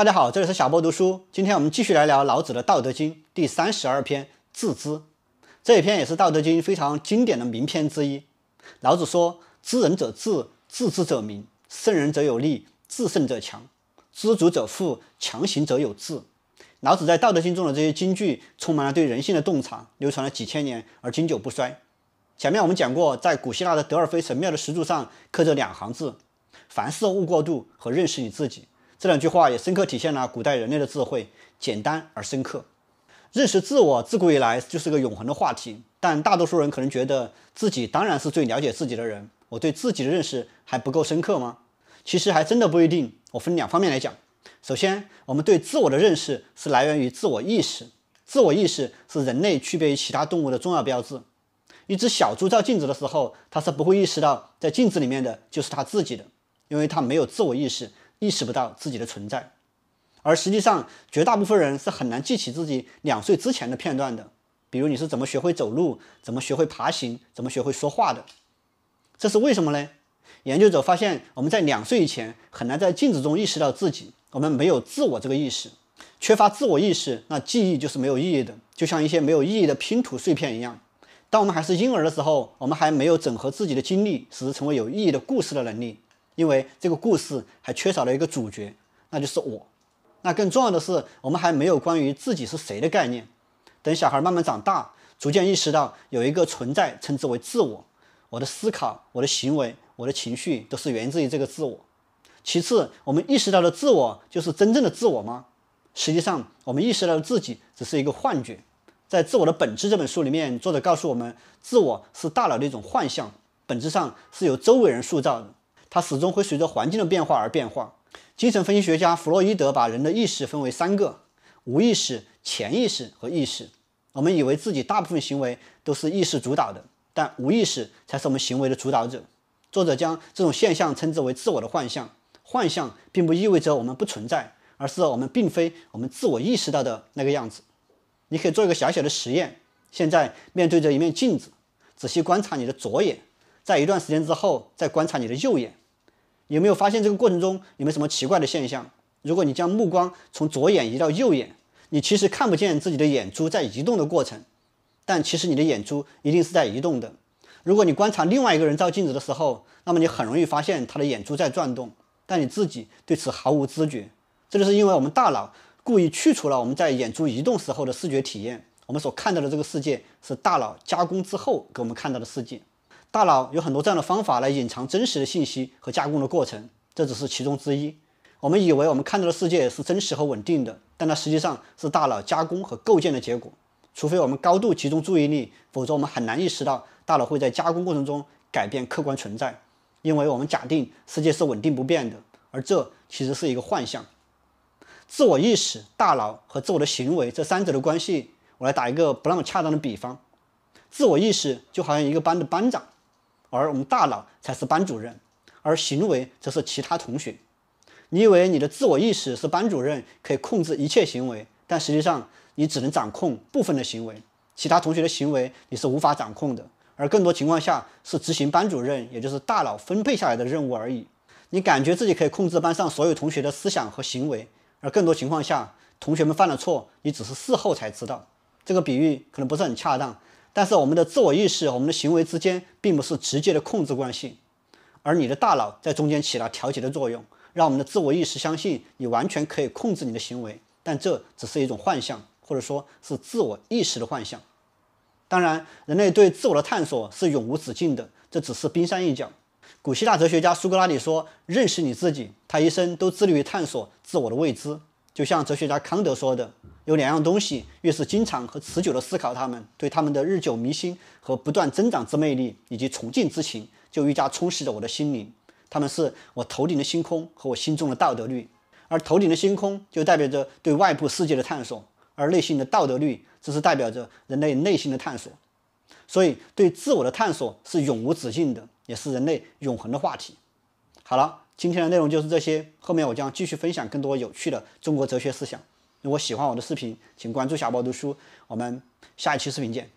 大家好，这里是小波读书。今天我们继续来聊老子的《道德经》第三十二篇“自知”。这一篇也是《道德经》非常经典的名篇之一。老子说：“知人者智，自知者明；胜人者有力，自胜者强；知足者富，强行者有志。”老子在《道德经》中的这些金句，充满了对人性的洞察，流传了几千年而经久不衰。前面我们讲过，在古希腊的德尔菲神庙的石柱上刻着两行字：“凡事勿过度”和“认识你自己”。这两句话也深刻体现了古代人类的智慧，简单而深刻。认识自我自古以来就是个永恒的话题，但大多数人可能觉得自己当然是最了解自己的人，我对自己的认识还不够深刻吗？其实还真的不一定。我分两方面来讲。首先，我们对自我的认识是来源于自我意识，自我意识是人类区别于其他动物的重要标志。一只小猪照镜子的时候，它是不会意识到在镜子里面的就是它自己的，因为它没有自我意识。意识不到自己的存在，而实际上，绝大部分人是很难记起自己两岁之前的片段的。比如，你是怎么学会走路、怎么学会爬行、怎么学会说话的？这是为什么呢？研究者发现，我们在两岁以前很难在镜子中意识到自己，我们没有自我这个意识，缺乏自我意识，那记忆就是没有意义的，就像一些没有意义的拼图碎片一样。当我们还是婴儿的时候，我们还没有整合自己的经历，使之成为有意义的故事的能力。因为这个故事还缺少了一个主角，那就是我。那更重要的是，我们还没有关于自己是谁的概念。等小孩慢慢长大，逐渐意识到有一个存在，称之为自我。我的思考、我的行为、我的情绪，都是源自于这个自我。其次，我们意识到了自我，就是真正的自我吗？实际上，我们意识到了自己只是一个幻觉。在《自我的本质》这本书里面，作者告诉我们，自我是大脑的一种幻象，本质上是由周围人塑造的。它始终会随着环境的变化而变化。精神分析学家弗洛伊德把人的意识分为三个：无意识、潜意识和意识。我们以为自己大部分行为都是意识主导的，但无意识才是我们行为的主导者。作者将这种现象称之为自我的幻象。幻象并不意味着我们不存在，而是我们并非我们自我意识到的那个样子。你可以做一个小小的实验：现在面对着一面镜子，仔细观察你的左眼，在一段时间之后，再观察你的右眼。有没有发现这个过程中有没有什么奇怪的现象？如果你将目光从左眼移到右眼，你其实看不见自己的眼珠在移动的过程，但其实你的眼珠一定是在移动的。如果你观察另外一个人照镜子的时候，那么你很容易发现他的眼珠在转动，但你自己对此毫无知觉。这就是因为我们大脑故意去除了我们在眼珠移动时候的视觉体验，我们所看到的这个世界是大脑加工之后给我们看到的世界。大脑有很多这样的方法来隐藏真实的信息和加工的过程，这只是其中之一。我们以为我们看到的世界是真实和稳定的，但它实际上是大脑加工和构建的结果。除非我们高度集中注意力，否则我们很难意识到大脑会在加工过程中改变客观存在，因为我们假定世界是稳定不变的，而这其实是一个幻象。自我意识、大脑和自我的行为这三者的关系，我来打一个不那么恰当的比方：自我意识就好像一个班的班长。而我们大脑才是班主任，而行为则是其他同学。你以为你的自我意识是班主任，可以控制一切行为，但实际上你只能掌控部分的行为，其他同学的行为你是无法掌控的。而更多情况下是执行班主任，也就是大脑分配下来的任务而已。你感觉自己可以控制班上所有同学的思想和行为，而更多情况下，同学们犯了错，你只是事后才知道。这个比喻可能不是很恰当。但是我们的自我意识、我们的行为之间并不是直接的控制关系，而你的大脑在中间起了调节的作用，让我们的自我意识相信你完全可以控制你的行为，但这只是一种幻象，或者说是自我意识的幻象。当然，人类对自我的探索是永无止境的，这只是冰山一角。古希腊哲学家苏格拉底说：“认识你自己。”他一生都致力于探索自我的未知，就像哲学家康德说的。有两样东西，越是经常和持久地思考它们，对它们的日久弥新和不断增长之魅力以及崇敬之情，就愈加充实着我的心灵。它们是我头顶的星空和我心中的道德律。而头顶的星空就代表着对外部世界的探索，而内心的道德律则是代表着人类内心的探索。所以，对自我的探索是永无止境的，也是人类永恒的话题。好了，今天的内容就是这些，后面我将继续分享更多有趣的中国哲学思想。如果喜欢我的视频，请关注小包读书。我们下一期视频见。